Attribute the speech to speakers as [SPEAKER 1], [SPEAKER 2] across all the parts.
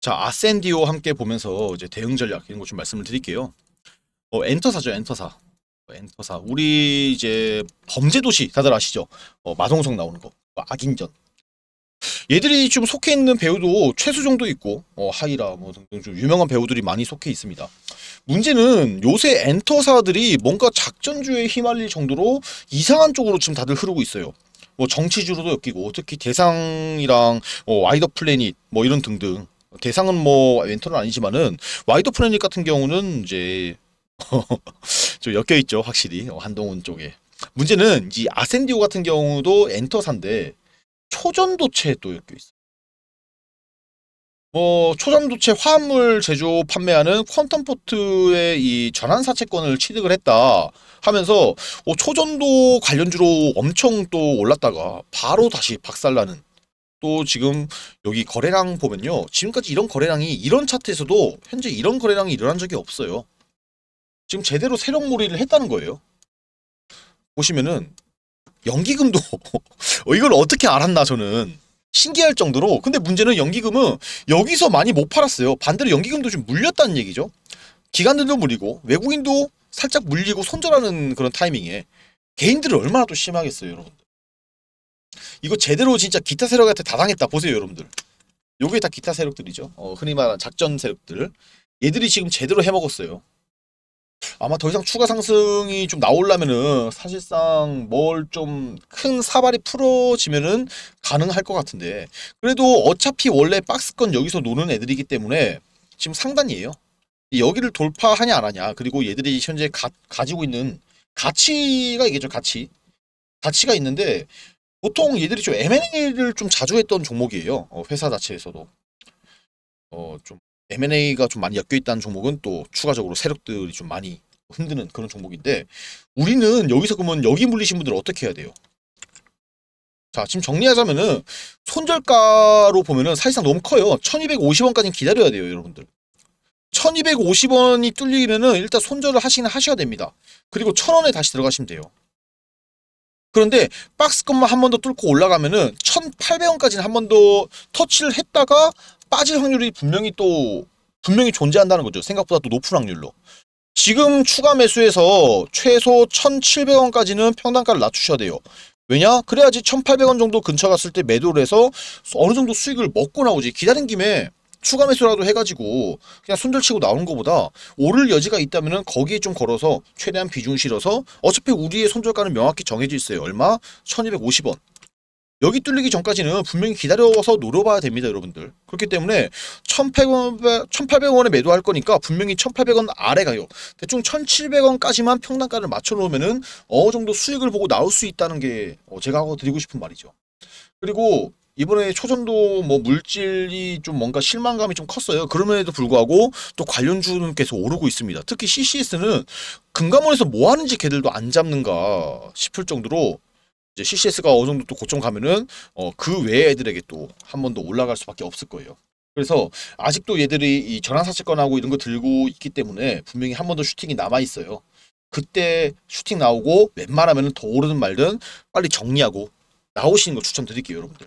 [SPEAKER 1] 자 아센디오 함께 보면서 이제 대응 전략 이런 것 좀 말씀을 드릴게요. 어, 엔터사죠 엔터사. 어, 엔터사 우리 이제 범죄도시 다들 아시죠? 어, 마동석 나오는 거 뭐 악인전 얘들이 지금 속해 있는 배우도 최수종도 있고 어, 하이라 뭐 등등 좀 유명한 배우들이 많이 속해 있습니다. 문제는 요새 엔터사들이 뭔가 작전주에 휘말릴 정도로 이상한 쪽으로 지금 다들 흐르고 있어요. 뭐 정치주로도 엮이고 특히 대상이랑 뭐 와이더 플래닛 뭐 이런 등등 대상은 뭐멘터는 아니지만은 와이드 프래닛 같은 경우는 이제 좀 엮여 있죠 확실히 어, 한동훈 쪽에 문제는 이 아센디오 같은 경우도 엔터산데 초전도체또 엮여 있어. 뭐 초전도체 화합물 제조 판매하는 퀀텀포트의 이 전환사채권을 취득을 했다 하면서 뭐 초전도 관련주로 엄청 또 올랐다가 바로 다시 박살나는 또 지금 여기 거래량 보면요. 지금까지 이런 거래량이 이런 차트에서도 현재 이런 거래량이 일어난 적이 없어요. 지금 제대로 세력몰이를 했다는 거예요. 보시면은 연기금도 어, 이걸 어떻게 알았나 저는 신기할 정도로 근데 문제는 연기금은 여기서 많이 못 팔았어요. 반대로 연기금도 좀 물렸다는 얘기죠. 기관들도 물리고 외국인도 살짝 물리고 손절하는 그런 타이밍에 개인들은 얼마나 또 심하겠어요 여러분 이거 제대로 진짜 기타 세력한테 다 당했다. 보세요, 여러분들. 요게 다 기타 세력들이죠. 어, 흔히 말하는 작전 세력들. 얘들이 지금 제대로 해먹었어요. 아마 더 이상 추가 상승이 좀 나오려면은 사실상 뭘 좀 큰 사발이 풀어지면은 가능할 것 같은데 그래도 어차피 원래 박스권 여기서 노는 애들이기 때문에 지금 상단이에요. 여기를 돌파하냐 안 하냐 그리고 얘들이 현재 가, 가지고 있는 가치가 이게 죠 가치 가치가 있는데 보통 얘들이 좀 M&A를 좀 자주 했던 종목이에요. 어, 회사 자체에서도. 어, 좀 M&A가 좀 많이 엮여있다는 종목은 또 추가적으로 세력들이 좀 많이 흔드는 그런 종목인데 우리는 여기서 그러면 여기 물리신 분들은 어떻게 해야 돼요? 자 지금 정리하자면은 손절가로 보면은 사실상 너무 커요. 1250원까지 기다려야 돼요 여러분들. 1250원이 뚫리면은 일단 손절을 하시긴 하셔야 됩니다. 그리고 1000원에 다시 들어가시면 돼요. 그런데 박스권만 한 번 더 뚫고 올라가면은 1,800원까지는 한 번 더 터치를 했다가 빠질 확률이 분명히 또 분명히 존재한다는 거죠. 생각보다 또 높은 확률로. 지금 추가 매수에서 최소 1,700원까지는 평단가를 낮추셔야 돼요. 왜냐? 그래야지 1,800원 정도 근처 갔을 때 매도를 해서 어느 정도 수익을 먹고 나오지. 기다린 김에 추가 매수라도 해가지고 그냥 손절치고 나오는 것보다 오를 여지가 있다면 거기에 좀 걸어서 최대한 비중 실어서 어차피 우리의 손절가는 명확히 정해져 있어요. 얼마? 1250원. 여기 뚫리기 전까지는 분명히 기다려서 노려봐야 됩니다 여러분들 그렇기 때문에 1800원, 1800원에 매도할 거니까 분명히 1800원 아래 가요 대충 1700원까지만 평단가를 맞춰놓으면 은 어느 정도 수익을 보고 나올 수 있다는 게 어, 제가 하고 드리고 싶은 말이죠 그리고 이번에 초전도 뭐 물질이 좀 뭔가 실망감이 좀 컸어요. 그럼에도 불구하고 또 관련주는 계속 오르고 있습니다. 특히 CCS는 금감원에서 뭐 하는지 걔들도 안 잡는가 싶을 정도로 이제 CCS가 어느 정도 또 고점 가면은 어, 그 외의 애들에게 또 한 번 더 올라갈 수밖에 없을 거예요. 그래서 아직도 얘들이 이 전환사채권하고 이런 거 들고 있기 때문에 분명히 한 번 더 슈팅이 남아 있어요. 그때 슈팅 나오고 웬만하면 더 오르든 말든 빨리 정리하고 나오시는 거 추천드릴게요 여러분들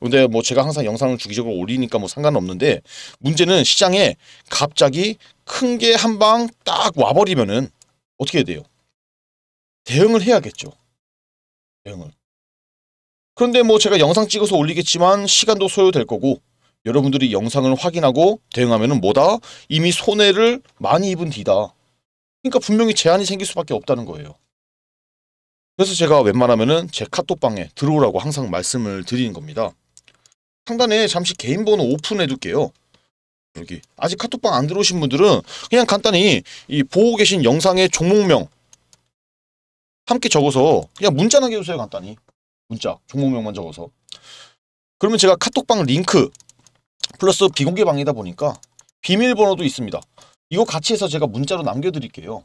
[SPEAKER 1] 근데 뭐 제가 항상 영상을 주기적으로 올리니까 뭐 상관없는데 문제는 시장에 갑자기 큰 게 한 방 딱 와버리면은 어떻게 돼요? 대응을 해야겠죠. 대응을. 그런데 뭐 제가 영상 찍어서 올리겠지만 시간도 소요될 거고 여러분들이 영상을 확인하고 대응하면은 뭐다? 이미 손해를 많이 입은 뒤다. 그러니까 분명히 제한이 생길 수밖에 없다는 거예요. 그래서 제가 웬만하면은 제 카톡방에 들어오라고 항상 말씀을 드리는 겁니다. 상단에 잠시 개인 번호 오픈해 둘게요. 여기 아직 카톡방 안 들어오신 분들은 그냥 간단히 이 보고 계신 영상의 종목명 함께 적어서 그냥 문자나게 해주세요 간단히 문자 종목명만 적어서 그러면 제가 카톡방 링크 플러스 비공개방이다 보니까 비밀번호도 있습니다 이거 같이 해서 제가 문자로 남겨드릴게요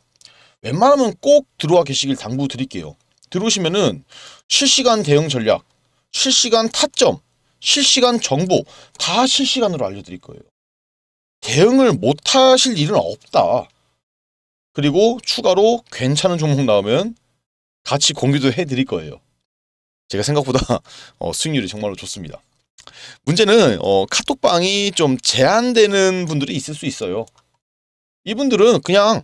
[SPEAKER 1] 웬만하면 꼭 들어와 계시길 당부드릴게요 들어오시면은 실시간 대응 전략, 실시간 타점, 실시간 정보 다 실시간으로 알려드릴 거예요. 대응을 못하실 일은 없다. 그리고 추가로 괜찮은 종목 나오면 같이 공유도 해드릴 거예요. 제가 생각보다 어, 수익률이 정말로 좋습니다. 문제는 어, 카톡방이 좀 제한되는 분들이 있을 수 있어요. 이분들은 그냥